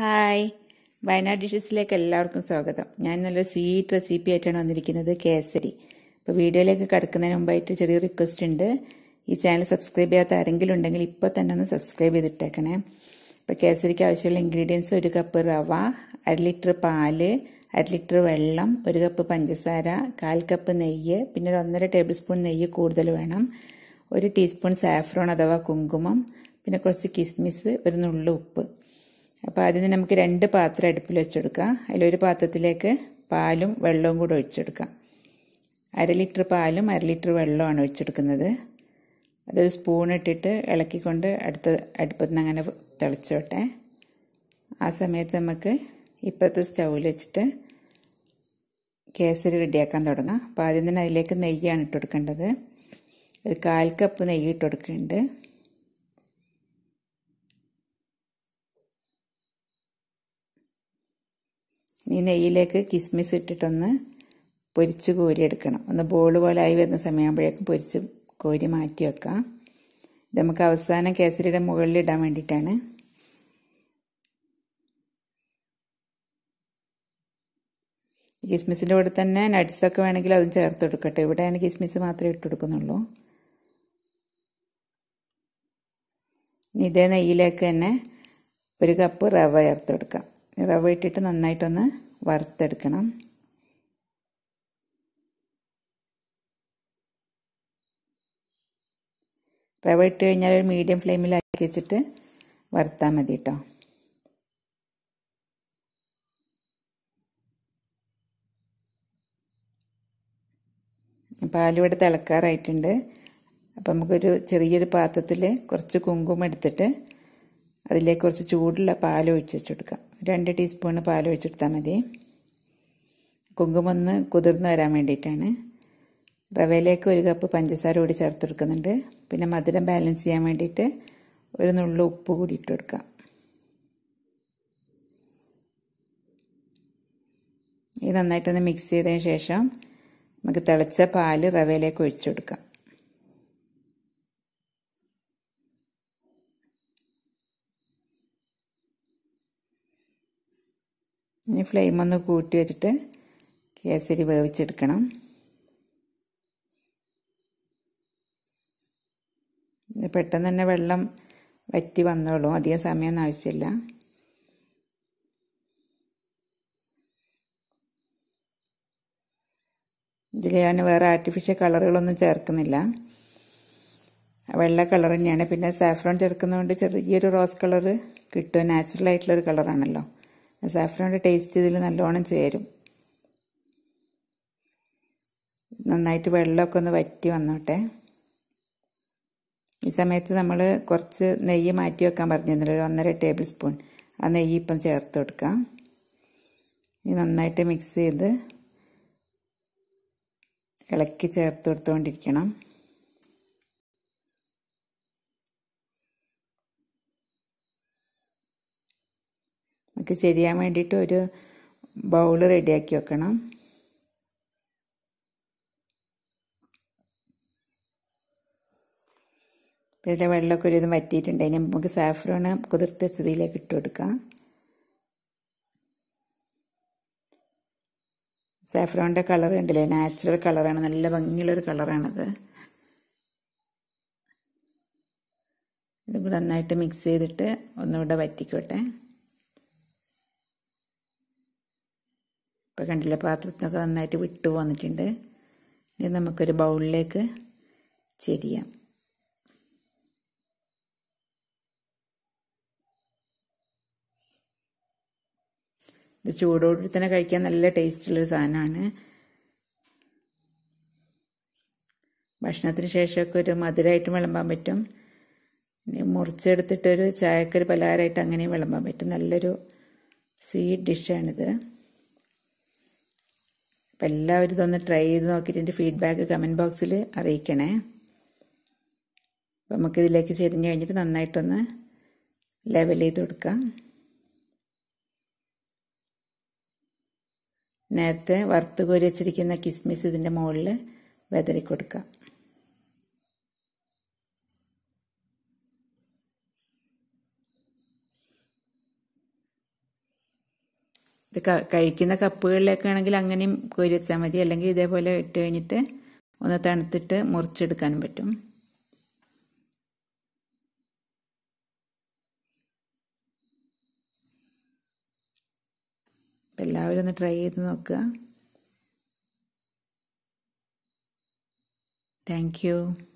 hi Wayanad ഡിഷസിലേക്ക് എല്ലാവർക്കും സ്വാഗതം ഞാൻ നല്ലൊരു സ്വീറ്റ് റെസിപ്പി ആയിട്ടാണ് വന്നിരിക്കുന്നത് കേസരി അപ്പോൾ വീഡിയോയിലേക്ക് കിടക്കുന്നതിന് മുമ്പായിട്ട് ചെറിയ റിക്വസ്റ്റ് ഉണ്ട് ഈ ചാനൽ സബ്സ്ക്രൈബ് ചെയ്യാത്ത ആരെങ്കിലും ഉണ്ടെങ്കിൽ ഇപ്പോൾ തന്നെ ഒന്ന് സബ്സ്ക്രൈബ് ചെയ്തിട്ടേക്കണേ അപ്പോൾ കേസരിക്ക് ആവശ്യമുള്ള ഇൻഗ്രീഡിയൻസ് ഒരു കപ്പ് റവ അര ലിറ്റർ പാല് അര ലിറ്റർ വെള്ളം ഒരു കപ്പ് പഞ്ചസാര കാൽ കപ്പ് നെയ്യ് പിന്നെ ഒരു ഒന്നര ടേബിൾ സ്പൂൺ നെയ്യ് കൂടുതൽ വേണം ഒരു ടീസ്പൂൺ സാഫ്രോൺ അഥവാ കുങ്കുമം പിന്നെ കുറച്ച് കിസ്മിസ് ഒരു നുള്ളു ഉപ്പ് അപ്പോൾ ആദ്യം നമുക്ക് രണ്ട് പാത്രം അടുപ്പിൽ വെച്ചെടുക്കാം അതിലൊരു പാത്രത്തിലേക്ക് പാലും വെള്ളവും കൂടെ ഒഴിച്ചെടുക്കാം അര ലിറ്റർ പാലും അര ലിറ്റർ വെള്ളമാണ് ഒഴിച്ചെടുക്കുന്നത് അതൊരു സ്പൂൺ ഇട്ടിട്ട് ഇളക്കിക്കൊണ്ട് അടുത്ത അടുപ്പത്ത് നിന്ന് അങ്ങനെ തിളച്ചോട്ടെ ആ സമയത്ത് നമുക്ക് ഇപ്പോഴത്തെ സ്റ്റൗവിൽ വെച്ചിട്ട് കേസരി റെഡിയാക്കാൻ തുടങ്ങാം അപ്പോൾ ആദ്യം തന്നെ അതിലേക്ക് നെയ്യാണ് ഇട്ട് കൊടുക്കേണ്ടത് ഒരു കാൽ കപ്പ് നെയ്യ് ഇട്ട് കൊടുക്കുന്നുണ്ട് ഈ നെയ്യിലേക്ക് കിസ്മിസ് ഇട്ടിട്ടൊന്ന് പൊരിച്ച് കോരിയെടുക്കണം ഒന്ന് ബോൾ പോലെ ആയി വരുന്ന സമയമാകുമ്പോഴേക്കും പൊരിച്ച് കോരി മാറ്റി വെക്കാം ഇത് നമുക്ക് അവസാനം കേസരിയുടെ മുകളിൽ ഇടാൻ വേണ്ടിയിട്ടാണ് കിസ്മിസിൻ്റെ കൂടെ തന്നെ നട്ട്സൊക്കെ വേണമെങ്കിൽ അതും ചേർത്ത് കൊടുക്കട്ടെ ഞാൻ കിസ്മിസ് മാത്രമേ ഇട്ട് കൊടുക്കുന്നുള്ളൂ ഇതേ നെയ്യിലേക്ക് തന്നെ ഒരു കപ്പ് റവ ചേർത്ത് കൊടുക്കാം റവ ഇട്ടിട്ട് നന്നായിട്ടൊന്ന് വറുത്തെടുക്കണം റവ ഇട്ട് കഴിഞ്ഞാൽ ഒരു മീഡിയം ഫ്ലെയിമിലാക്കി വെച്ചിട്ട് വറുത്താൽ മതി കേട്ടോ പാലിവിടെ തിളക്കാറായിട്ടുണ്ട് അപ്പം നമുക്കൊരു ചെറിയൊരു പാത്രത്തിൽ കുറച്ച് കുങ്കുമെടുത്തിട്ട് അതിലേക്ക് കുറച്ച് ചൂടുള്ള പാൽ ഒഴിച്ചു വെച്ചെടുക്കാം രണ്ട് ടീസ്പൂണ് പാൽ ഒഴിച്ചെടുത്താൽ മതി കുങ്കുമൊന്ന് കുതിർന്ന് വരാൻ വേണ്ടിയിട്ടാണ് റവയിലേക്ക് ഒരു കപ്പ് പഞ്ചസാര കൂടി ചേർത്ത് കൊടുക്കുന്നുണ്ട് പിന്നെ മധുരം ബാലൻസ് ചെയ്യാൻ വേണ്ടിയിട്ട് ഒരു നുള്ളു ഉപ്പ് കൂടി ഇട്ട് കൊടുക്കാം ഇത് നന്നായിട്ടൊന്ന് മിക്സ് ചെയ്തതിന് ശേഷം നമുക്ക് തിളച്ച പാല് റവയിലേക്ക് ഒഴിച്ചു കൊടുക്കാം ഇനി ഫ്ലെയിം ഒന്ന് കൂട്ടി വെച്ചിട്ട് കേസരി വേവിച്ചെടുക്കണം പെട്ടെന്ന് തന്നെ വെള്ളം വറ്റി വന്നോളൂ അധികം സമയം ആവശ്യമില്ല ഇതിൽ ഞാൻ വേറെ ആർട്ടിഫിഷ്യൽ കളറുകളൊന്നും ചേർക്കുന്നില്ല വെള്ള കളർ തന്നെയാണ് പിന്നെ സാഫ്രോൺ ചേർക്കുന്നതുകൊണ്ട് ചെറിയൊരു റോസ് കളറ് കിട്ടും നാച്ചുറൽ ആയിട്ടുള്ള ഒരു കളറാണല്ലോ സാഫ്രോൻ്റെ ടേസ്റ്റ് ഇതിൽ നല്ലോണം ചേരും നന്നായിട്ട് വെള്ളമൊക്കെ ഒന്ന് വറ്റി വന്നോട്ടെ ഈ സമയത്ത് നമ്മൾ കുറച്ച് നെയ്യ് മാറ്റി വെക്കാൻ പറഞ്ഞിരുന്നില്ല ഒരു ഒന്നര ടേബിൾ സ്പൂൺ ആ നെയ്യ് ഇപ്പം ചേർത്ത് കൊടുക്കാം ഇനി നന്നായിട്ട് മിക്സ് ചെയ്ത് ഇളക്കി ചേർത്ത് കൊടുത്തുകൊണ്ടിരിക്കണം നമുക്ക് ചെയ്യാൻ വേണ്ടിയിട്ട് ഒരു ബൗൾ റെഡിയാക്കി വെക്കണം അപ്പോൾ ഇതിലെ വെള്ളമൊക്കെ ഒരു ഇത് വറ്റിയിട്ടുണ്ട് അതിന് നമുക്ക് സാഫ്രോണ് കുതിർത്ത് വെച്ചതിലേക്ക് ഇട്ട് കൊടുക്കാം സാഫ്രോണിൻ്റെ കളർ കണ്ടില്ലേ നാച്ചുറൽ കളറാണ് നല്ല ഭംഗിയുള്ളൊരു കളറാണത് ഇതും കൂടെ നന്നായിട്ട് മിക്സ് ചെയ്തിട്ട് ഒന്നുകൂടെ വറ്റിക്കോട്ടെ ഇപ്പോൾ കണ്ടില്ല പാത്രത്തിനൊക്കെ നന്നായിട്ട് വിട്ടു പോന്നിട്ടുണ്ട് ഇനി നമുക്കൊരു ബൗളിലേക്ക് ചെരിയാം ഇത് ചൂടോടെ തന്നെ കഴിക്കാൻ നല്ല ടേസ്റ്റുള്ളൊരു സാധനമാണ് ഭക്ഷണത്തിന് ശേഷമൊക്കെ ഒരു മധുരമായിട്ടും വിളമ്പാൻ പറ്റും മുറിച്ചെടുത്തിട്ടൊരു ചായക്കൊരു പലഹാരമായിട്ട് അങ്ങനെയും വിളമ്പാൻ പറ്റും നല്ലൊരു സ്വീറ്റ് ഡിഷാണിത് അപ്പം എല്ലാവരും ഇതൊന്ന് ട്രൈ ചെയ്ത് നോക്കിയിട്ട് എൻ്റെ ഫീഡ്ബാക്ക് കമൻറ്റ് ബോക്സിൽ അറിയിക്കണേ അപ്പം നമുക്കിതിലേക്ക് ചെരിഞ്ഞ് കഴിഞ്ഞിട്ട് നന്നായിട്ടൊന്ന് ലെവൽ ചെയ്ത് കൊടുക്കാം നേരത്തെ വറുത്ത് കോരി വെച്ചിരിക്കുന്ന കിസ്മിസ് ഇതിൻ്റെ മുകളിൽ വെതറി കൊടുക്കാം ഇത് കഴിക്കുന്ന കപ്പുകളിലൊക്കെ ആണെങ്കിൽ അങ്ങനെയും കോരി വെച്ചാൽ മതി അല്ലെങ്കിൽ ഇതേപോലെ ഇട്ട് കഴിഞ്ഞിട്ട് ഒന്ന് തണുത്തിട്ട് മുറിച്ചെടുക്കാനും പറ്റും എല്ലാവരും ഒന്ന് ട്രൈ ചെയ്ത് നോക്കുക താങ്ക് യു